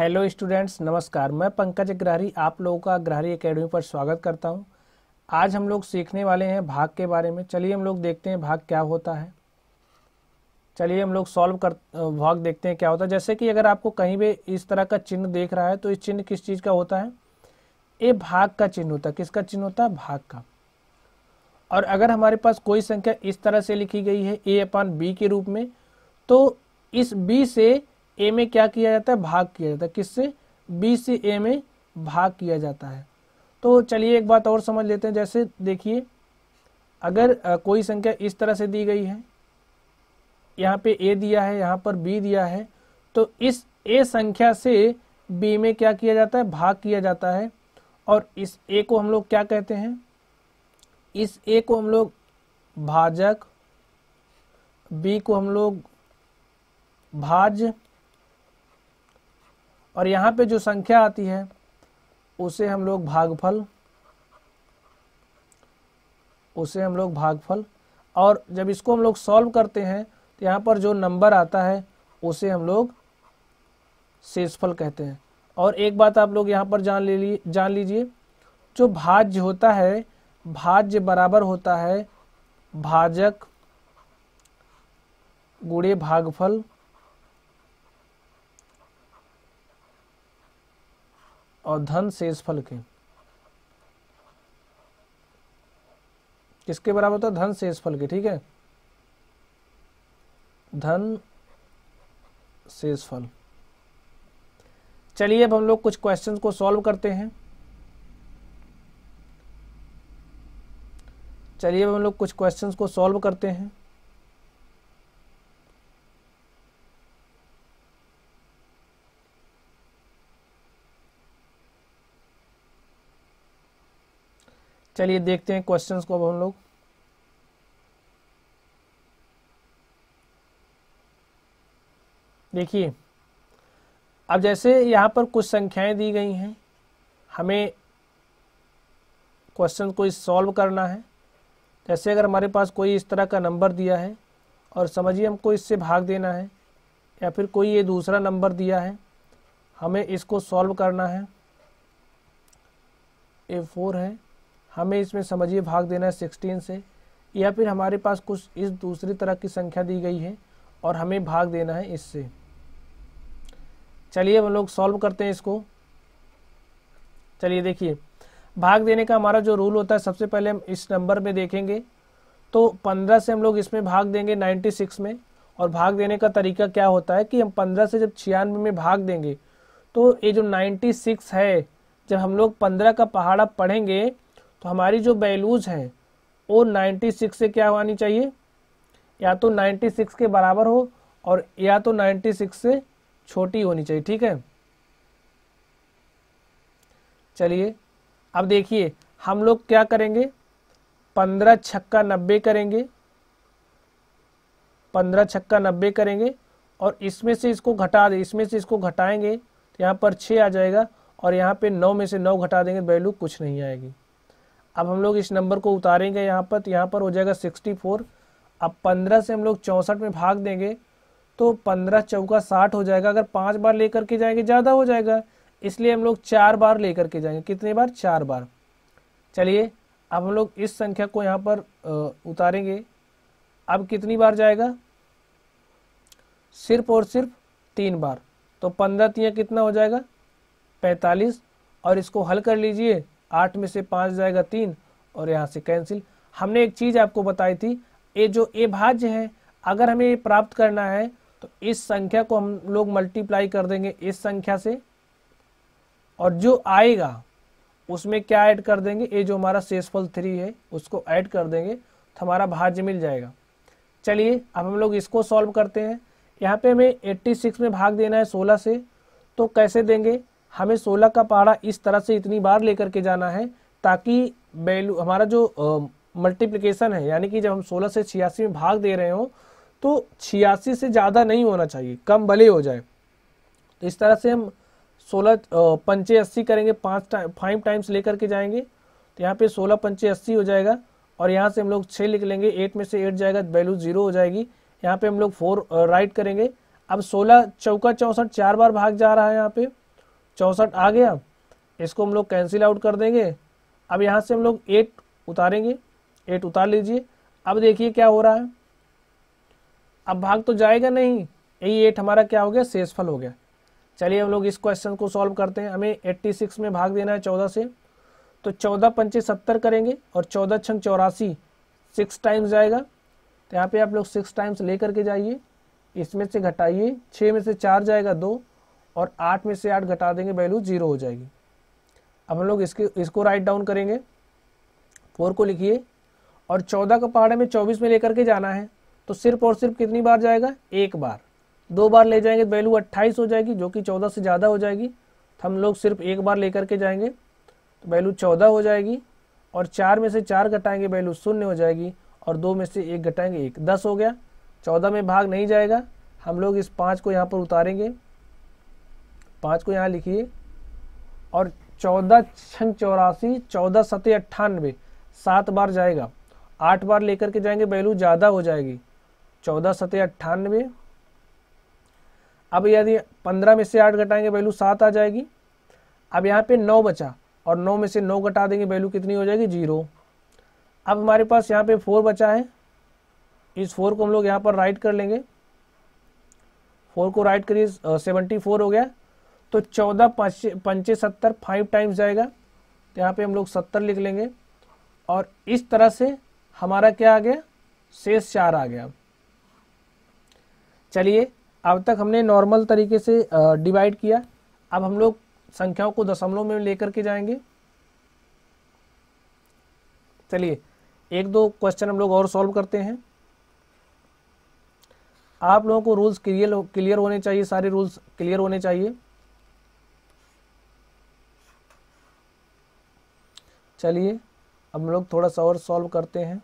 hello students नमस्कार मैं पंकज अग्रहरी आप लोगों का अग्रहरी एकेडमी पर स्वागत करता हूं आज हम लोग सीखने वाले हैं भाग के बारे में चलिए हम लोग देखते हैं भाग क्या होता है चलिए हम लोग सॉल्व कर भाग देखते हैं क्या होता है जैसे कि अगर आपको कहीं भी इस तरह का चिन्ह देख रहा है तो इस चिन्ह किस चीज़ का होता है ये भाग का चिन्ह होता है किसका चिन्ह होता है भाग का और अगर हमारे पास कोई संख्या इस तरह से लिखी गई है ए अपन बी के रूप में तो इस बी से ए में क्या किया जाता है भाग किया जाता है किससे बी से ए में भाग किया जाता है तो चलिए एक बात और समझ लेते हैं जैसे देखिए अगर कोई संख्या इस तरह से दी गई है यहाँ पे ए दिया है यहाँ पर बी दिया है तो इस ए संख्या से बी में क्या किया जाता है भाग किया जाता है और इस ए को हम लोग क्या कहते हैं इस ए को हम लोग भाजक बी को हम लोग भाज और यहाँ पे जो संख्या आती है उसे हम लोग भागफल उसे हम लोग भागफल और जब इसको हम लोग सॉल्व करते हैं तो यहाँ पर जो नंबर आता है उसे हम लोग शेषफल कहते हैं और एक बात आप लोग यहाँ पर जान ले जान लीजिए जो भाज्य होता है भाज्य बराबर होता है भाजक गुड़े भागफल और धन शेषफल के किसके बराबर होता है धन शेषफल के ठीक है धन शेषफल चलिए अब हम लोग कुछ क्वेश्चन को सॉल्व करते हैं चलिए अब हम लोग कुछ क्वेश्चंस को सॉल्व करते हैं चलिए देखते हैं क्वेश्चंस को अब हम लोग देखिए अब जैसे यहाँ पर कुछ संख्याएं दी गई हैं हमें क्वेश्चन को सॉल्व करना है जैसे अगर हमारे पास कोई इस तरह का नंबर दिया है और समझिए हमको इससे भाग देना है या फिर कोई ये दूसरा नंबर दिया है हमें इसको सॉल्व करना है ए फोर है हमें इसमें समझिए भाग देना है सिक्सटीन से या फिर हमारे पास कुछ इस दूसरी तरह की संख्या दी गई है और हमें भाग देना है इससे चलिए हम लोग सॉल्व करते हैं इसको चलिए देखिए भाग देने का हमारा जो रूल होता है सबसे पहले हम इस नंबर में देखेंगे तो पंद्रह से हम लोग इसमें भाग देंगे नाइन्टी सिक्स में और भाग देने का तरीका क्या होता है कि हम पंद्रह से जब छियानवे में भाग देंगे तो ये जो नाइन्टी सिक्स है जब हम लोग पंद्रह का पहाड़ा पढ़ेंगे तो हमारी जो वैल्यूज़ हैं वो 96 से क्या होनी चाहिए या तो 96 के बराबर हो और या तो 96 से छोटी होनी चाहिए ठीक है चलिए अब देखिए हम लोग क्या करेंगे पंद्रह छक्का नब्बे करेंगे पंद्रह छक्का नब्बे करेंगे और इसमें से इसको घटा दे इसमें से इसको घटाएंगे तो यहाँ पर छः आ जाएगा और यहाँ पे नौ में से नौ घटा देंगे वैल्यू कुछ नहीं आएगी अब हम लोग इस नंबर को उतारेंगे यहाँ पर तो यहाँ पर हो जाएगा सिक्सटी फोर अब पंद्रह से हम लोग चौंसठ में भाग देंगे तो पंद्रह चौका साठ हो जाएगा अगर पाँच बार लेकर के जाएंगे ज़्यादा हो जाएगा इसलिए हम लोग चार बार लेकर के जाएंगे कितने बार चार बार चलिए अब हम लोग इस संख्या को यहाँ पर उतारेंगे अब कितनी बार जाएगा सिर्फ और सिर्फ तीन बार तो पंद्रह तीन कितना हो जाएगा पैंतालीस और इसको हल कर लीजिए आठ में से पाँच जाएगा तीन और यहाँ से कैंसिल हमने एक चीज़ आपको बताई थी ये जो ए भाज्य है अगर हमें ये प्राप्त करना है तो इस संख्या को हम लोग मल्टीप्लाई कर देंगे इस संख्या से और जो आएगा उसमें क्या ऐड कर देंगे ये जो हमारा सेसफल थ्री है उसको ऐड कर देंगे तो हमारा भाज्य मिल जाएगा चलिए अब हम लोग इसको सॉल्व करते हैं यहाँ पे हमें 86 में भाग देना है 16 से तो कैसे देंगे हमें सोलह का पारा इस तरह से इतनी बार लेकर के जाना है ताकि वैल्यू हमारा जो मल्टीप्लिकेशन है यानी कि जब हम सोलह से छियासी में भाग दे रहे हों तो छियासी से ज़्यादा नहीं होना चाहिए कम भले हो जाए तो इस तरह से हम सोलह पंचे अस्सी करेंगे पाँच टाइम फाइव टाइम्स लेकर के जाएंगे तो यहाँ पे सोलह पंचे अस्सी हो जाएगा और यहाँ से हम लोग छः लिख लेंगे एट में से एट जाएगा वैल्यू ज़ीरो तो हो जाएगी यहाँ पे हम लोग फोर राइट करेंगे अब सोलह चौका चौंसठ चार बार भाग जा रहा है यहाँ पे चौंसठ आ गया इसको हम लोग कैंसिल आउट कर देंगे अब यहाँ से हम लोग एट उतारेंगे एट उतार लीजिए अब देखिए क्या हो रहा है अब भाग तो जाएगा नहीं यही एट हमारा क्या हो गया सेसफल हो गया चलिए हम लोग इस क्वेश्चन को सॉल्व करते हैं हमें 86 में भाग देना है 14 से तो 14 पंचे सत्तर करेंगे और 14 छंग चौरासी सिक्स टाइम्स जाएगा तो यहाँ पे आप लोग सिक्स टाइम्स ले करके जाइए इसमें से घटाइए छः में से चार जाएगा दो और आठ में से आठ घटा देंगे वैल्यू जीरो हो जाएगी अब हम लोग इसके इसको राइट डाउन करेंगे फोर को लिखिए और चौदह का पहाड़ में चौबीस में लेकर के जाना है तो सिर्फ और सिर्फ कितनी बार जाएगा एक बार दो बार ले जाएंगे तो वैल्यू अट्ठाईस हो जाएगी जो कि चौदह से ज़्यादा हो जाएगी तो हम लोग सिर्फ एक बार लेकर के जाएंगे तो वैल्यू चौदह हो जाएगी और चार में से चार घटाएंगे वैल्यू शून्य हो जाएगी और दो में से एक घटाएंगे एक दस हो गया चौदह में भाग नहीं जाएगा हम लोग इस पाँच को यहाँ पर उतारेंगे पाँच को यहाँ लिखिए और चौदह छन चौरासी चौदह सते अट्ठानवे सात बार जाएगा आठ बार लेकर के जाएंगे वैल्यू ज़्यादा हो जाएगी चौदह सते अट्ठानवे अब यदि पंद्रह में से आठ घटाएंगे वैल्यू सात आ जाएगी अब यहाँ पे नौ बचा और नौ में से नौ घटा देंगे वैल्यू कितनी हो जाएगी जीरो अब हमारे पास यहाँ पे फोर बचा है इस फोर को हम लोग यहाँ पर राइट कर लेंगे फोर को राइट करिए सेवेंटी फोर हो गया तो चौदह पंचे सत्तर फाइव टाइम्स जाएगा तो यहाँ पे हम लोग सत्तर लिख लेंगे और इस तरह से हमारा क्या आ गया शेष चार आ गया चलिए अब तक हमने नॉर्मल तरीके से डिवाइड किया अब हम लोग संख्याओं को दशमलव में लेकर के जाएंगे चलिए एक दो क्वेश्चन हम लोग और सॉल्व करते हैं आप लोगों को रूल्स क्लियर क्लियर होने चाहिए सारे रूल्स क्लियर होने चाहिए चलिए अब हम लोग थोड़ा सा और सॉल्व करते हैं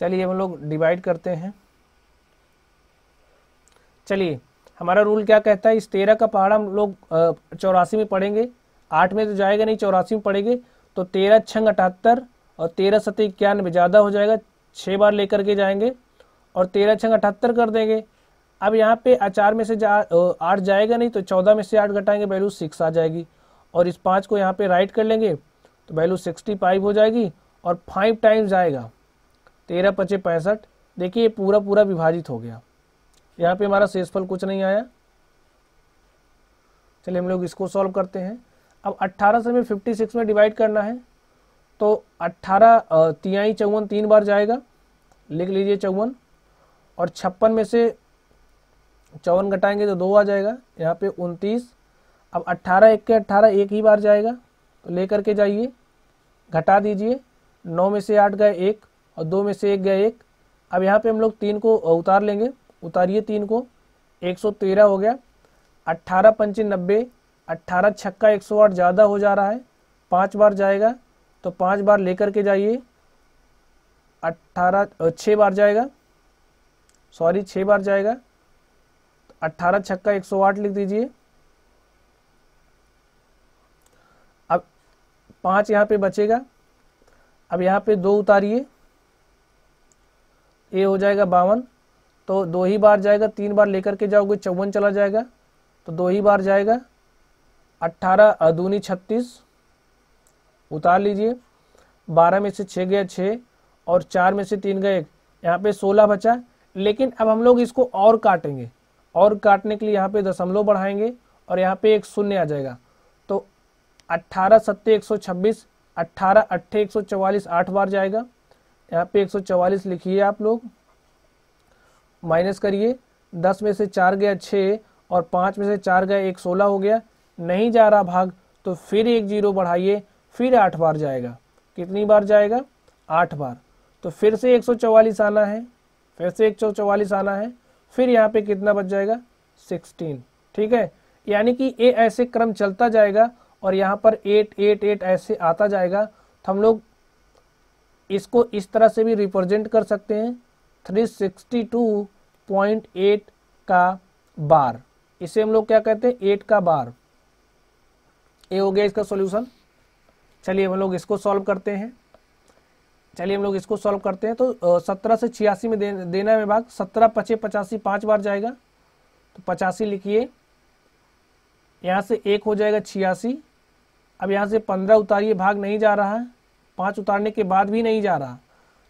चलिए हम लोग डिवाइड करते हैं चलिए हमारा रूल क्या कहता है इस तेरह का पहाड़ हम लोग चौरासी में पढ़ेंगे आठ में तो जाएगा नहीं चौरासी में पढ़ेंगे तो तेरह छंग अठहत्तर और तेरह सत इक्यानवे ज़्यादा हो जाएगा छः बार लेकर के जाएंगे और तेरह छः अठहत्तर कर देंगे अब यहाँ पे अचार में से जा आठ जाएगा नहीं तो चौदह में से आठ घटाएंगे वैल्यू सिक्स आ जाएगी और इस पाँच को यहाँ पे राइट कर लेंगे तो वैल्यू सिक्सटी फाइव हो जाएगी और फाइव टाइम्स आएगा तेरह पचे पैंसठ देखिए ये पूरा पूरा विभाजित हो गया यहाँ पे हमारा शेषफल कुछ नहीं आया चलिए हम लोग इसको सॉल्व करते हैं अब अट्ठारह से हमें फिफ्टी सिक्स में डिवाइड करना है तो अट्ठारह तिहाई चौवन तीन बार जाएगा लिख लीजिए चौवन और छप्पन में से चौवन घटाएंगे तो दो आ जाएगा यहाँ पे उनतीस अब अट्ठारह एक के अट्ठारह एक ही बार जाएगा तो ले करके जाइए घटा दीजिए नौ में से आठ गए एक और दो में से एक गए एक अब यहाँ पे हम लोग तीन को उतार लेंगे उतारिए तीन को एक सौ तेरह हो गया अट्ठारह पंचे नब्बे अट्ठारह छक्का एक सौ आठ ज़्यादा हो जा रहा है पाँच बार जाएगा तो पांच बार लेकर के जाइए अट्ठारह छह बार जाएगा सॉरी छह बार जाएगा तो अट्ठारह छक्का एक सौ आठ लिख दीजिए अब पांच यहां पे बचेगा अब यहां पे दो उतारिए ये हो जाएगा बावन तो दो ही बार जाएगा तीन बार लेकर के जाओगे चौवन चला जाएगा तो दो ही बार जाएगा अट्ठारह अधूनी छत्तीस उतार लीजिए बारह में से छः गया छः और चार में से तीन गए एक यहाँ पे सोलह बचा लेकिन अब हम लोग इसको और काटेंगे और काटने के लिए यहाँ पे दशमलव बढ़ाएंगे और यहाँ पे एक शून्य आ जाएगा तो अट्ठारह सत्ते एक सौ छब्बीस अट्ठारह अट्ठे एक सौ चवालीस आठ बार जाएगा यहाँ पे एक सौ चवालीस लिखिए आप लोग माइनस करिए दस में से चार गया छः और पाँच में से चार गया एक सोलह हो गया नहीं जा रहा भाग तो फिर एक जीरो बढ़ाइए फिर आठ बार जाएगा कितनी बार जाएगा आठ बार तो फिर से एक सौ चौवालीस आना है फिर से एक सौ चौवालीस आना है फिर यहाँ पे कितना बच जाएगा सिक्सटीन ठीक है यानी कि ए ऐसे क्रम चलता जाएगा और यहाँ पर एट एट एट ऐसे आता जाएगा तो हम लोग इसको इस तरह से भी रिप्रेजेंट कर सकते हैं 362.8 का बार इसे हम लोग क्या कहते हैं एट का बार ये हो गया इसका सॉल्यूशन चलिए हम लोग इसको सॉल्व करते हैं चलिए हम लोग इसको सॉल्व करते हैं तो सत्रह से छियासी में दे, देना है भाग सत्रह पचे पचासी पाँच बार जाएगा तो पचासी लिखिए यहाँ से एक हो जाएगा छियासी अब यहाँ से पंद्रह उतारिए भाग नहीं जा रहा है पाँच उतारने के बाद भी नहीं जा रहा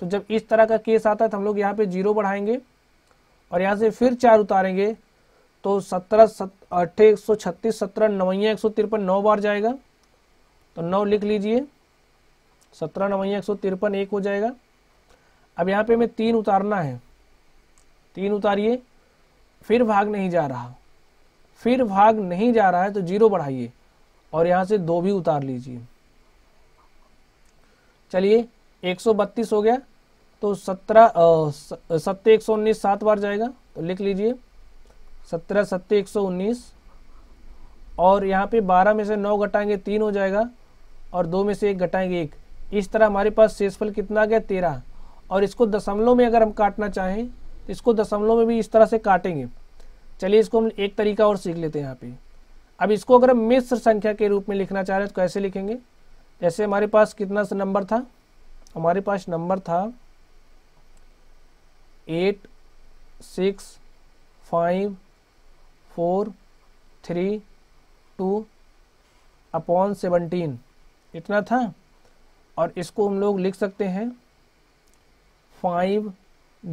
तो जब इस तरह का केस आता है तो हम लोग यहाँ पे जीरो बढ़ाएंगे और यहाँ से फिर चार उतारेंगे तो सत्रह सत अट्ठे एक सौ छत्तीस सत्रह नवैया एक सौ तिरपन नौ बार जाएगा तो नौ लिख लीजिए सत्रह नवैया एक सौ तिरपन एक हो जाएगा अब यहाँ पे हमें तीन उतारना है तीन उतारिए फिर भाग नहीं जा रहा फिर भाग नहीं जा रहा है तो जीरो बढ़ाइए और यहां से दो भी उतार लीजिए चलिए 132 हो गया तो 17 सत्ते एक सौ उन्नीस सात बार जाएगा तो लिख लीजिए सत्रह सत्ते एक सौ उन्नीस और यहाँ पे 12 में से 9 घटाएंगे तीन हो जाएगा और दो में से एक घटाएंगे एक इस तरह हमारे पास शेषफल कितना आ गया तेरह और इसको दशमलव में अगर हम काटना चाहें तो इसको दशमलव में भी इस तरह से काटेंगे चलिए इसको हम एक तरीका और सीख लेते हैं यहाँ पे अब इसको अगर हम मिश्र संख्या के रूप में लिखना चाह रहे हैं तो कैसे लिखेंगे जैसे हमारे पास कितना सा नंबर था हमारे पास नंबर था eight six five four three two upon seventeen इतना था और इसको हम लोग लिख सकते हैं five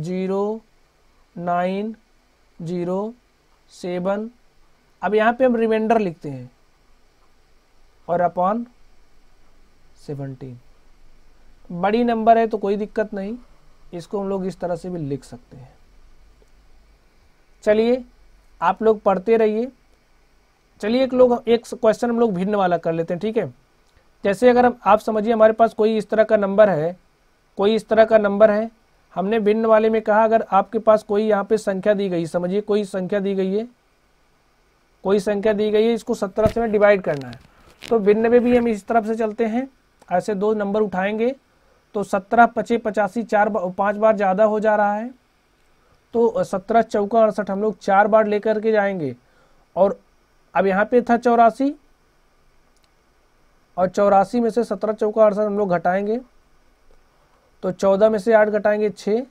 zero nine zero seven अब यहाँ पे हम रिमाइंडर लिखते हैं और अपॉन सेवनटीन बड़ी नंबर है तो कोई दिक्कत नहीं इसको हम लोग इस तरह से भी लिख सकते हैं चलिए आप लोग पढ़ते रहिए चलिए एक लोग एक क्वेश्चन हम लोग भिन्न वाला कर लेते हैं ठीक है जैसे अगर हम आप समझिए हमारे पास कोई इस तरह का नंबर है कोई इस तरह का नंबर है हमने भिन्न वाले में कहा अगर आपके पास कोई यहाँ पे संख्या दी गई समझिए कोई संख्या दी गई है कोई संख्या दी गई है इसको सत्रह से डिवाइड करना है तो भिन्न में भी हम इस तरफ से चलते हैं ऐसे दो नंबर उठाएंगे तो सत्रह पचे पचासी चार पाँच बार ज़्यादा हो जा रहा है तो सत्रह चौका अड़सठ हम लोग चार बार लेकर के जाएंगे और अब यहाँ पे था चौरासी और चौरासी में से सत्रह चौका अड़सठ हम लोग घटाएंगे तो चौदह में से आठ घटाएंगे छः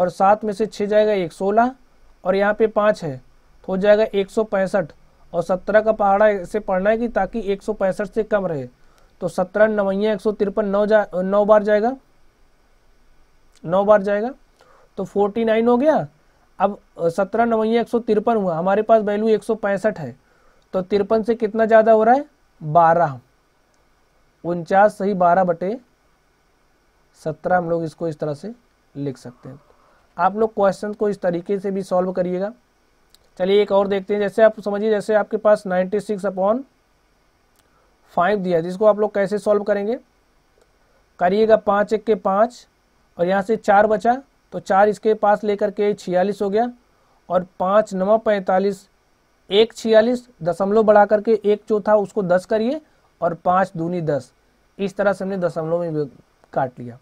और सात में से छः जाएगा एक सोलह और यहाँ पे पाँच है तो हो जाएगा एक सौ पैंसठ और सत्रह का पहाड़ा ऐसे पढ़ना है कि ताकि एक सौ पैंसठ से कम रहे तो सत्रह नवैया एक सौ तिरपन नौ जा नौ बार जाएगा नौ बार जाएगा तो फोर्टी नाइन हो गया अब सत्रह नवैया एक सौ तिरपन हुआ हमारे पास वैल्यू एक सौ पैंसठ है तो तिरपन से कितना ज़्यादा हो रहा है बारह उनचास सही बारह बटे सत्रह हम लोग इसको इस तरह से लिख सकते हैं आप लोग क्वेश्चन को इस तरीके से भी सॉल्व करिएगा चलिए एक और देखते हैं जैसे आप समझिए जैसे आपके पास 96 सिक्स अपॉन फाइव दिया जिसको आप लोग कैसे सॉल्व करेंगे करिएगा पाँच एक के पाँच और यहाँ से चार बचा तो चार इसके पास लेकर के छियालीस हो गया और पाँच नवा पैंतालीस एक छियालीस दशमलव बढ़ा करके एक चौथा उसको दस करिए और पाँच दूनी दस इस तरह से हमने दशमलव में काट लिया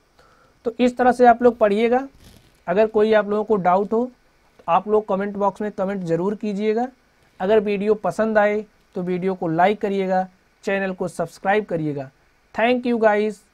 तो इस तरह से आप लोग पढ़िएगा अगर कोई आप लोगों को डाउट हो तो आप लोग कमेंट बॉक्स में कमेंट ज़रूर कीजिएगा अगर वीडियो पसंद आए तो वीडियो को लाइक करिएगा चैनल को सब्सक्राइब करिएगा थैंक यू गाइज